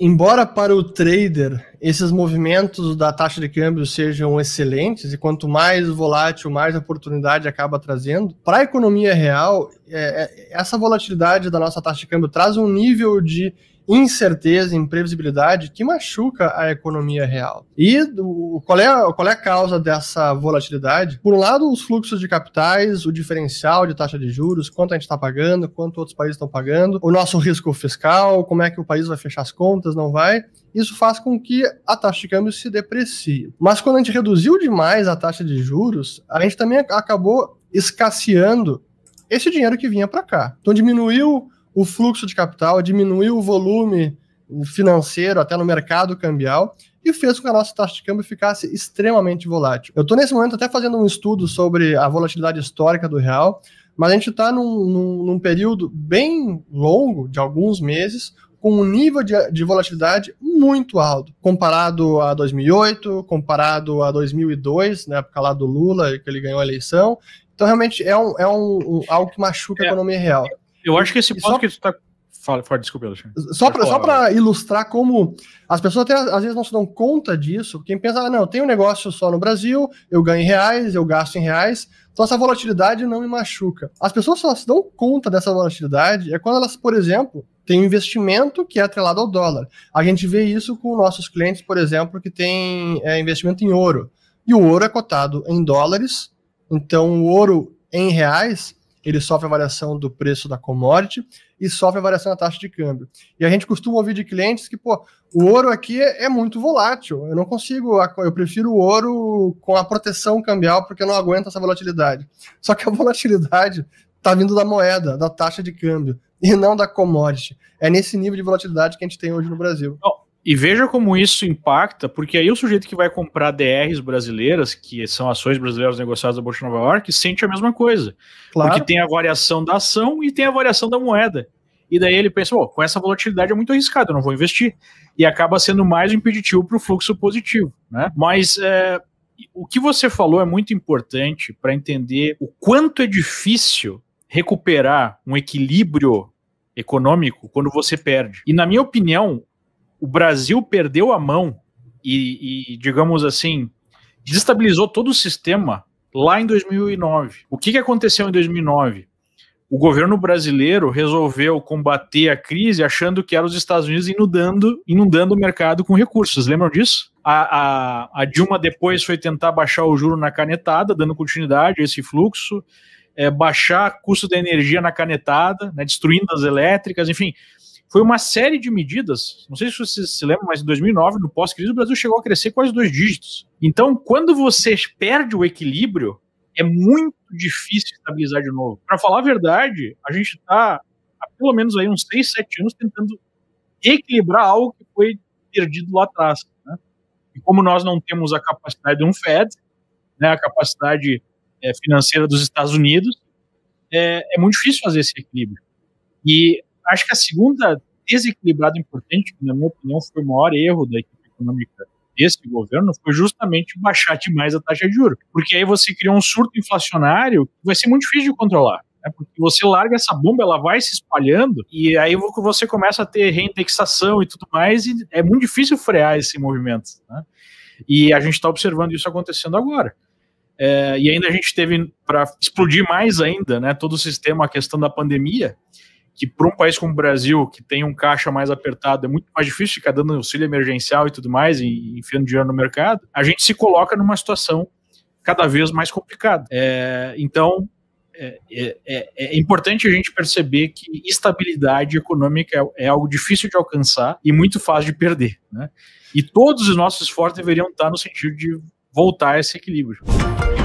embora para o trader esses movimentos da taxa de câmbio sejam excelentes e quanto mais volátil, mais oportunidade acaba trazendo, para a economia real, é, é essa volatilidade da nossa taxa de câmbio traz um nível de incerteza, imprevisibilidade que machuca a economia real. E do, qual, é, qual é a causa dessa volatilidade? Por um lado, os fluxos de capitais, o diferencial de taxa de juros, quanto a gente está pagando, quanto outros países estão pagando, o nosso risco fiscal, como é que o país vai fechar as contas, não vai. Isso faz com que a taxa de câmbio se deprecie. Mas quando a gente reduziu demais a taxa de juros, a gente também acabou escasseando esse dinheiro que vinha para cá. Então diminuiu o fluxo de capital, diminuiu o volume financeiro até no mercado cambial e fez com que a nossa taxa de câmbio ficasse extremamente volátil. Eu estou nesse momento até fazendo um estudo sobre a volatilidade histórica do real, mas a gente está num, num, num, período bem longo, de alguns meses, com um nível de, de volatilidade muito alto, comparado a 2008, comparado a 2002, na época lá do Lula, que ele ganhou a eleição, então, realmente, é, um, é um, um algo que machuca a é. economia real. Eu acho que esse ponto só... que tu tá. Fala, fala desculpa, Alexandre. Só para ilustrar como as pessoas até às vezes não se dão conta disso. Quem pensa, ah, não, eu tenho um negócio só no Brasil, eu ganho em reais, eu gasto em reais, então essa volatilidade não me machuca. As pessoas só se dão conta dessa volatilidade é quando elas, por exemplo, têm um investimento que é atrelado ao dólar. A gente vê isso com nossos clientes, por exemplo, que tem é, investimento em ouro. E o ouro é cotado em dólares, então o ouro em reais ele sofre a variação do preço da commodity e sofre a variação da taxa de câmbio. E a gente costuma ouvir de clientes que, pô, o ouro aqui é, é muito volátil, eu não consigo, eu prefiro o ouro com a proteção cambial porque eu não aguento essa volatilidade. Só que a volatilidade está vindo da moeda, da taxa de câmbio, e não da commodity. É nesse nível de volatilidade que a gente tem hoje no Brasil. E veja como isso impacta, porque aí o sujeito que vai comprar DRs brasileiras, que são ações brasileiras negociadas na Bolsa de Nova York, sente a mesma coisa. Claro. Porque tem a variação da ação e tem a variação da moeda. E daí ele pensa, oh, com essa volatilidade é muito arriscado, eu não vou investir. E acaba sendo mais um impeditivo para o fluxo positivo. Né? Mas é, o que você falou é muito importante para entender o quanto é difícil recuperar um equilíbrio econômico quando você perde. E na minha opinião, o Brasil perdeu a mão e, e, digamos assim, desestabilizou todo o sistema lá em 2009. O que, que aconteceu em 2009? O governo brasileiro resolveu combater a crise achando que eram os Estados Unidos inundando, inundando o mercado com recursos. Lembram disso? A, a, a Dilma depois foi tentar baixar o juro na canetada, dando continuidade a esse fluxo, é, baixar custo da energia na canetada, né, destruindo as elétricas, enfim foi uma série de medidas. Não sei se vocês se lembram, mas em 2009, no pós-crise, o Brasil chegou a crescer quase dois dígitos. Então, quando você perde o equilíbrio, é muito difícil estabilizar de novo. Para falar a verdade, a gente está há pelo menos aí uns seis, 7 anos tentando equilibrar algo que foi perdido lá atrás. Né? E como nós não temos a capacidade de um Fed, né, a capacidade é, financeira dos Estados Unidos, é, é, muito difícil fazer esse equilíbrio. E acho que a segunda desequilibrada importante, que na minha opinião foi o maior erro da equipe econômica desse governo, foi justamente baixar demais a taxa de juros. Porque aí você cria um surto inflacionário que vai ser muito difícil de controlar. Né? Porque você larga essa bomba, ela vai se espalhando, e aí você começa a ter reindexação e tudo mais, e é muito difícil frear esse movimento. Né? E a gente está observando isso acontecendo agora. É, e ainda a gente teve, para explodir mais ainda, né, todo o sistema, a questão da pandemia, que para um país como o Brasil, que tem um caixa mais apertado, é muito mais difícil ficar dando auxílio emergencial e tudo mais, e enfiando dinheiro no mercado, a gente se coloca numa situação cada vez mais complicada. É, então, é, é, é, é importante a gente perceber que estabilidade econômica é, é, algo difícil de alcançar e muito fácil de perder. Né? E todos os nossos esforços deveriam estar no sentido de voltar a esse equilíbrio.